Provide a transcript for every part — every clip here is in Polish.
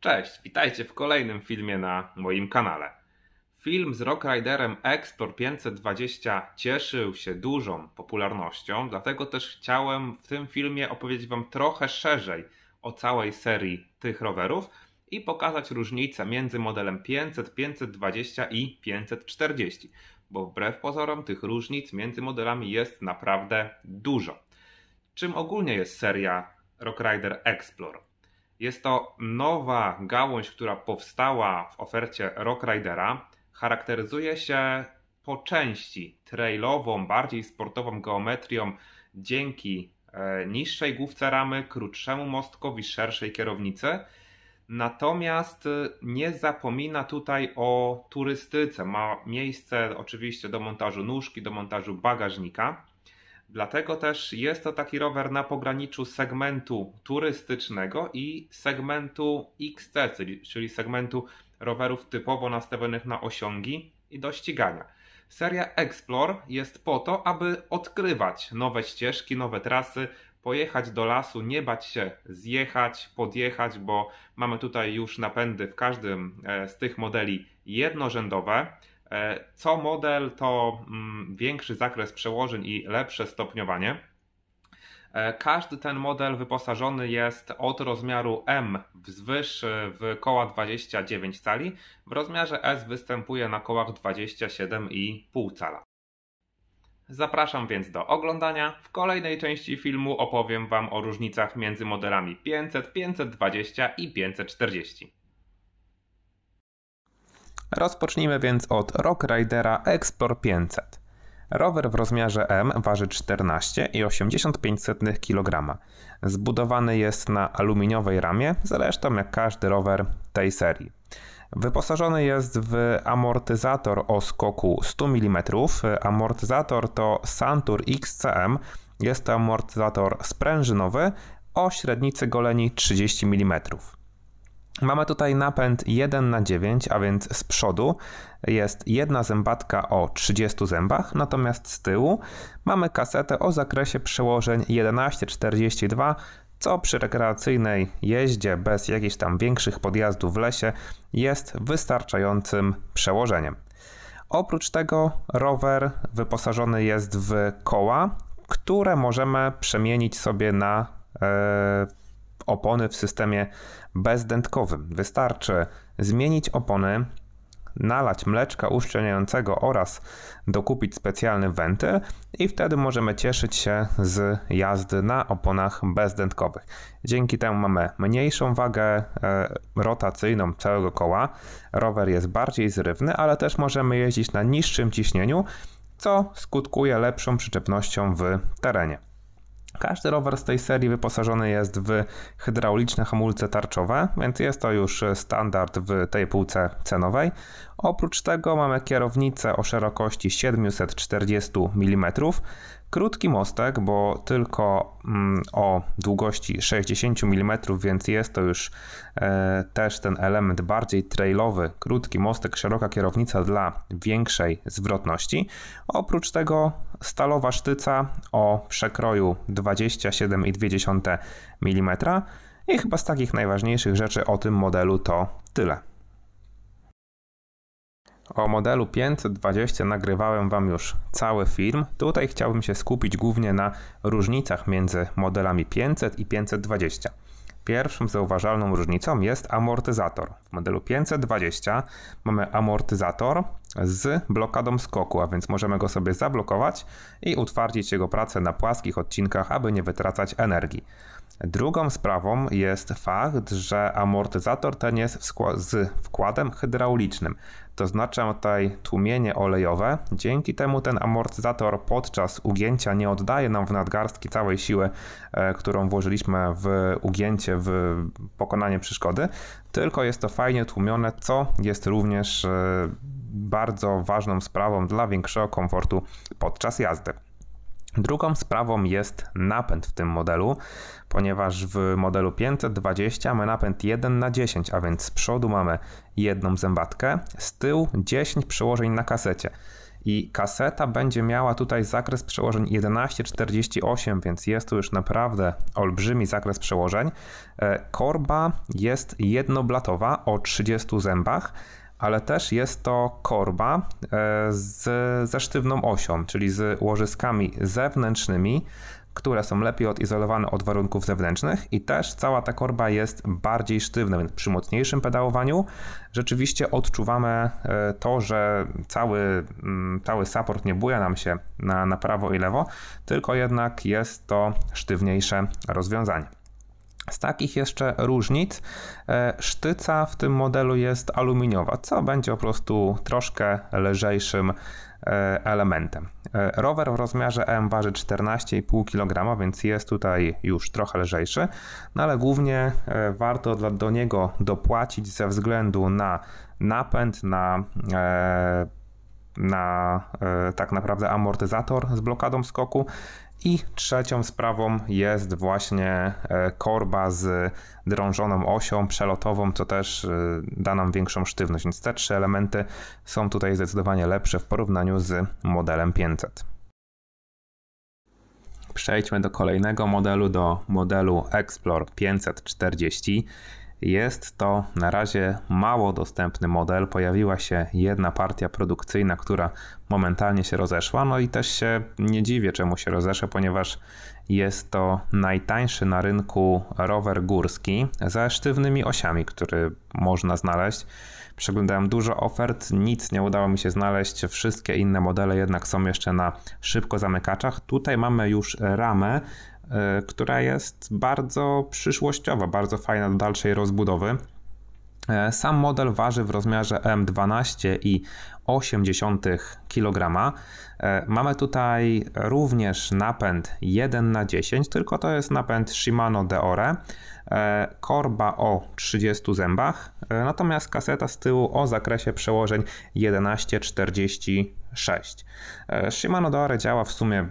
Cześć, witajcie w kolejnym filmie na moim kanale. Film z Rock Riderem Explore 520 cieszył się dużą popularnością, dlatego też chciałem w tym filmie opowiedzieć Wam trochę szerzej o całej serii tych rowerów i pokazać różnicę między modelem 500, 520 i 540, bo wbrew pozorom tych różnic między modelami jest naprawdę dużo. Czym ogólnie jest seria Rock Rider Explore? Jest to nowa gałąź, która powstała w ofercie Rockridera. Charakteryzuje się po części trailową, bardziej sportową geometrią dzięki e, niższej główce ramy, krótszemu mostkowi, szerszej kierownicy. Natomiast e, nie zapomina tutaj o turystyce. Ma miejsce oczywiście do montażu nóżki, do montażu bagażnika. Dlatego też jest to taki rower na pograniczu segmentu turystycznego i segmentu XC, czyli segmentu rowerów typowo nastawionych na osiągi i do ścigania. Seria Explore jest po to, aby odkrywać nowe ścieżki, nowe trasy, pojechać do lasu, nie bać się zjechać, podjechać, bo mamy tutaj już napędy w każdym e, z tych modeli jednorzędowe. E, co model to mm, większy zakres przełożeń i lepsze stopniowanie. E, każdy ten model wyposażony jest od rozmiaru M wzwyż e, w koła 29 cali, w rozmiarze S występuje na kołach 27,5 cala. Zapraszam więc do oglądania. W kolejnej części filmu opowiem Wam o różnicach między modelami 500, 520 i 540. Rozpocznijmy więc od Rock Ridera Explore 500. Rower w rozmiarze M waży 14,85 kg. Zbudowany jest na aluminiowej ramie, zresztą jak każdy rower tej serii. Wyposażony jest w amortyzator o skoku 100 mm. Amortyzator to Santur XCM. Jest to amortyzator sprężynowy o średnicy goleni 30 mm. Mamy tutaj napęd 1 na 9, a więc z przodu jest jedna zębatka o 30 zębach, natomiast z tyłu mamy kasetę o zakresie przełożeń 1142, co przy rekreacyjnej jeździe bez jakichś tam większych podjazdów w lesie jest wystarczającym przełożeniem. Oprócz tego rower wyposażony jest w koła, które możemy przemienić sobie na e, opony w systemie bezdętkowym. Wystarczy zmienić opony, nalać mleczka uszczelniającego oraz dokupić specjalny wentyl i wtedy możemy cieszyć się z jazdy na oponach bezdętkowych. Dzięki temu mamy mniejszą wagę e, rotacyjną całego koła, rower jest bardziej zrywny, ale też możemy jeździć na niższym ciśnieniu, co skutkuje lepszą przyczepnością w terenie. Każdy rower z tej serii wyposażony jest w hydrauliczne hamulce tarczowe, więc jest to już standard w tej półce cenowej. Oprócz tego mamy kierownicę o szerokości 740 mm, Krótki mostek, bo tylko mm, o długości 60 mm, więc jest to już e, też ten element bardziej trailowy. Krótki mostek, szeroka kierownica dla większej zwrotności. Oprócz tego stalowa sztyca o przekroju 27,2 mm. I chyba z takich najważniejszych rzeczy o tym modelu to tyle. O modelu 520 nagrywałem Wam już cały film. Tutaj chciałbym się skupić głównie na różnicach między modelami 500 i 520. Pierwszą zauważalną różnicą jest amortyzator. W modelu 520 mamy amortyzator z blokadą skoku, a więc możemy go sobie zablokować i utwardzić jego pracę na płaskich odcinkach, aby nie wytracać energii. Drugą sprawą jest fakt, że amortyzator ten jest z wkładem hydraulicznym. To znaczy tutaj tłumienie olejowe. Dzięki temu ten amortyzator podczas ugięcia nie oddaje nam w nadgarstki całej siły, e, którą włożyliśmy w ugięcie, w pokonanie przeszkody, tylko jest to fajnie tłumione, co jest również e, bardzo ważną sprawą dla większego komfortu podczas jazdy. Drugą sprawą jest napęd w tym modelu, ponieważ w modelu 520 mamy napęd 1 na 10, a więc z przodu mamy jedną zębatkę, z tyłu 10 przełożeń na kasecie. I kaseta będzie miała tutaj zakres przełożeń 1148, więc jest tu już naprawdę olbrzymi zakres przełożeń. E, korba jest jednoblatowa o 30 zębach, ale też jest to korba e, z, ze sztywną osią, czyli z łożyskami zewnętrznymi, które są lepiej odizolowane od warunków zewnętrznych i też cała ta korba jest bardziej sztywna, więc przy mocniejszym pedałowaniu rzeczywiście odczuwamy e, to, że cały, mm, cały support nie buja nam się na, na prawo i lewo, tylko jednak jest to sztywniejsze rozwiązanie. Z takich jeszcze różnic e, sztyca w tym modelu jest aluminiowa, co będzie po prostu troszkę lżejszym e, elementem. E, rower w rozmiarze M waży 14,5 kg, więc jest tutaj już trochę lżejszy, no ale głównie warto do niego dopłacić ze względu na napęd, na na tak naprawdę amortyzator z blokadą skoku i trzecią sprawą jest właśnie e, korba z drążoną osią przelotową, co też e, da nam większą sztywność, więc te trzy elementy są tutaj zdecydowanie lepsze w porównaniu z modelem 500. Przejdźmy do kolejnego modelu, do modelu Explore 540. Jest to na razie mało dostępny model. Pojawiła się jedna partia produkcyjna, która momentalnie się rozeszła. No i też się nie dziwię, czemu się rozeszła, ponieważ jest to najtańszy na rynku rower górski ze sztywnymi osiami, który można znaleźć. Przeglądałem dużo ofert, nic nie udało mi się znaleźć. Wszystkie inne modele jednak są jeszcze na szybko zamykaczach. Tutaj mamy już ramę E, która jest bardzo przyszłościowa, bardzo fajna do dalszej rozbudowy. E, sam model waży w rozmiarze M12 i 0,8 kg. E, mamy tutaj również napęd 1 na 10, tylko to jest napęd Shimano Deore, korba o 30 zębach, natomiast kaseta z tyłu o zakresie przełożeń 1146. Shimano Deore działa w sumie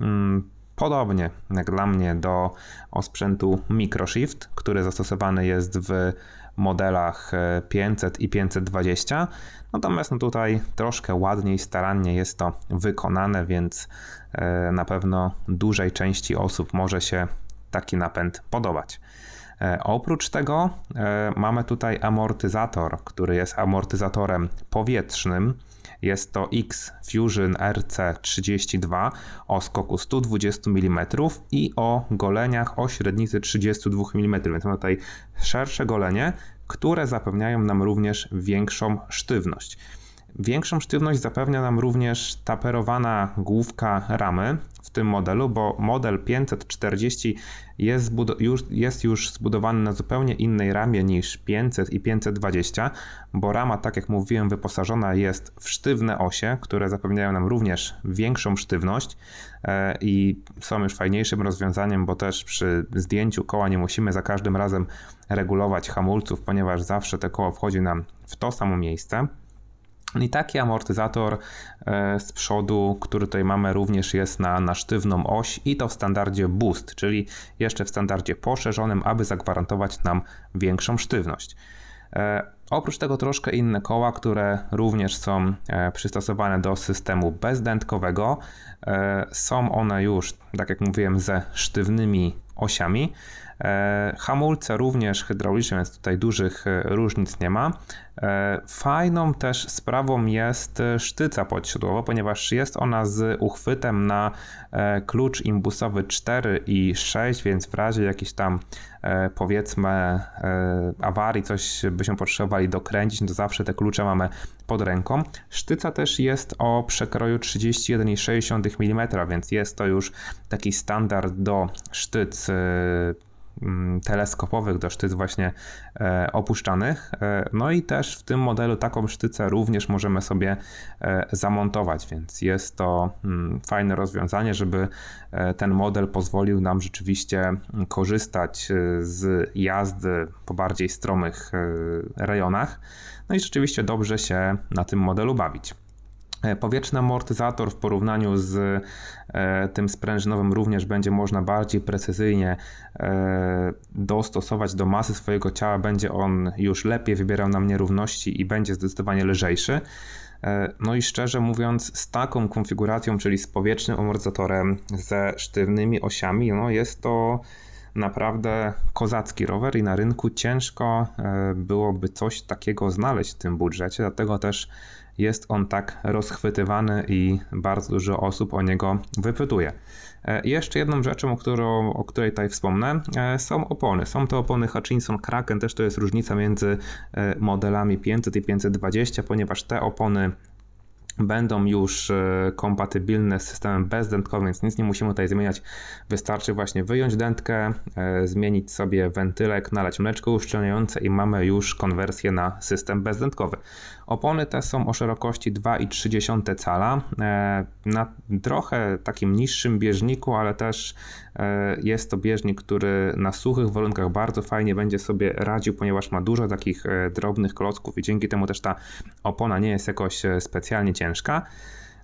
mm, podobnie jak dla mnie do osprzętu MicroShift, który zastosowany jest w modelach 500 e, i 520. Natomiast no tutaj troszkę ładniej, starannie jest to wykonane, więc e, na pewno dużej części osób może się taki napęd podobać. E, oprócz tego mamy tutaj amortyzator, który jest amortyzatorem powietrznym jest to X Fusion RC32 o skoku 120 mm i o goleniach o średnicy 32 mm. Więc mamy tutaj szersze golenie, które zapewniają nam również większą sztywność. Większą sztywność zapewnia nam również taperowana główka ramy w tym modelu, bo model 540 jest, już, jest już zbudowany na zupełnie innej ramie niż 500 i 520, bo rama, tak jak mówiłem, wyposażona jest w sztywne osie, które zapewniają nam również większą sztywność e, i są już fajniejszym rozwiązaniem, bo też przy zdjęciu koła nie musimy za każdym razem regulować hamulców, ponieważ zawsze to koło wchodzi nam w to samo miejsce. I taki amortyzator e, z przodu, który tutaj mamy, również jest na, na sztywną oś i to w standardzie boost, czyli jeszcze w standardzie poszerzonym, aby zagwarantować nam większą sztywność. E, Oprócz tego troszkę inne koła, które również są e, przystosowane do systemu bezdętkowego. E, są one już, tak jak mówiłem, ze sztywnymi osiami. E, hamulce również hydrauliczne, więc tutaj dużych różnic nie ma. Fajną też sprawą jest sztyca podsiodłowa, ponieważ jest ona z uchwytem na klucz imbusowy 4 i 6, więc w razie jakiejś tam powiedzmy awarii, coś byśmy potrzebowali dokręcić, no to zawsze te klucze mamy pod ręką. Sztyca też jest o przekroju 31,6 mm, więc jest to już taki standard do sztyc y, Mm, teleskopowych do sztyc właśnie e, opuszczanych. E, no i też w tym modelu taką sztycę również możemy sobie e, zamontować, więc jest to mm, fajne rozwiązanie, żeby ten model pozwolił nam rzeczywiście mm, korzystać z jazdy po bardziej stromych rejonach. No i rzeczywiście dobrze się na tym modelu bawić. E, powietrzny amortyzator w porównaniu z e, tym sprężynowym również będzie można bardziej precyzyjnie e, dostosować do masy swojego ciała. Będzie on już lepiej wybierał nam nierówności i będzie zdecydowanie lżejszy. No i szczerze mówiąc, z taką konfiguracją, czyli z powietrznym amortyzatorem ze sztywnymi osiami, no jest to naprawdę kozacki rower i na rynku ciężko e, byłoby coś takiego znaleźć w tym budżecie, dlatego też jest on tak rozchwytywany i bardzo dużo osób o niego wypytuje. E, I jeszcze jedną rzeczą, o, którą, o której tutaj wspomnę, e, są opony. Są to opony Hutchinson Kraken, też to jest różnica między modelami 500 i 520, ponieważ te opony będą już e, kompatybilne z systemem bezdętkowym, więc nic nie musimy tutaj zmieniać. Wystarczy właśnie wyjąć dętkę, e, zmienić sobie wentylek, nalać mleczko uszczelniające i mamy już konwersję na system bezdętkowy. Opony te są o szerokości 2,3 cala, e, na trochę takim niższym bieżniku, ale też jest to bieżnik, który na suchych warunkach bardzo fajnie będzie sobie radził, ponieważ ma dużo takich drobnych klocków i dzięki temu też ta opona nie jest jakoś specjalnie ciężka ciężka.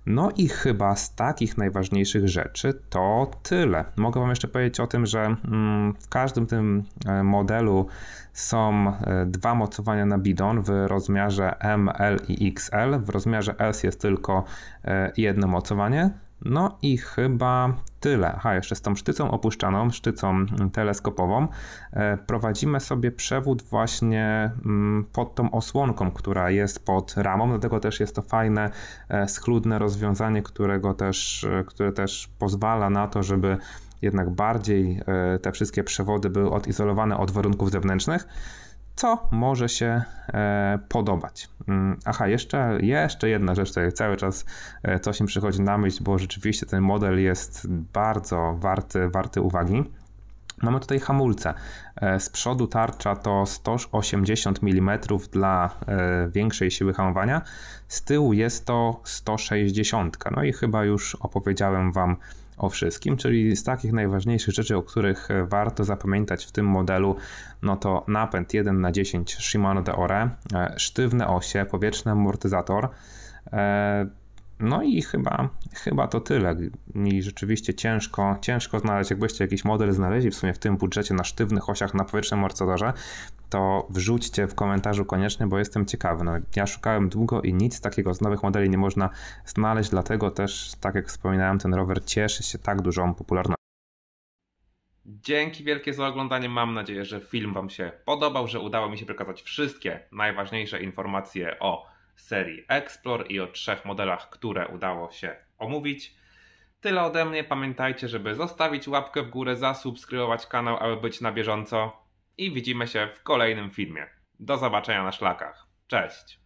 No i chyba z takich najważniejszych rzeczy to tyle. Mogę Wam jeszcze powiedzieć o tym, że mm, w każdym tym e, modelu są e, dwa mocowania na bidon w rozmiarze ML i XL. W rozmiarze S jest tylko e, jedno mocowanie, no i chyba tyle. A jeszcze z tą sztycą opuszczaną, sztycą teleskopową, e, prowadzimy sobie przewód właśnie mm, pod tą osłonką, która jest pod ramą. Dlatego też jest to fajne, e, schludne rozwiązanie, którego też, e, które też pozwala na to, żeby jednak bardziej te wszystkie przewody były odizolowane od warunków zewnętrznych co może się e, podobać. Mm, aha, jeszcze, jeszcze jedna rzecz, tutaj cały czas e, coś mi przychodzi na myśl, bo rzeczywiście ten model jest bardzo warty, warty uwagi. Mamy tutaj hamulce. E, z przodu tarcza to 180 mm dla większej siły hamowania, z tyłu jest to 160. No i chyba już opowiedziałem Wam o wszystkim, czyli z takich najważniejszych rzeczy, o których e, warto zapamiętać w tym modelu, no to napęd 1 na 10 Shimano Deore, e, sztywne osie, powietrzny amortyzator, e, no i chyba, chyba to tyle. I rzeczywiście ciężko, ciężko znaleźć, jakbyście jakiś model znaleźli w sumie w tym budżecie na sztywnych osiach na powietrznym morcotorze, to wrzućcie w komentarzu koniecznie, bo jestem ciekawy. No, ja szukałem długo i nic takiego z nowych modeli nie można znaleźć, dlatego też, tak jak wspominałem, ten rower cieszy się tak dużą popularnością. Dzięki wielkie za oglądanie. Mam nadzieję, że film Wam się podobał, że udało mi się przekazać wszystkie najważniejsze informacje o serii Explore i o trzech modelach, które udało się omówić. Tyle ode mnie. Pamiętajcie, żeby zostawić łapkę w górę, zasubskrybować kanał, aby być na bieżąco. I widzimy się w kolejnym filmie. Do zobaczenia na szlakach. Cześć!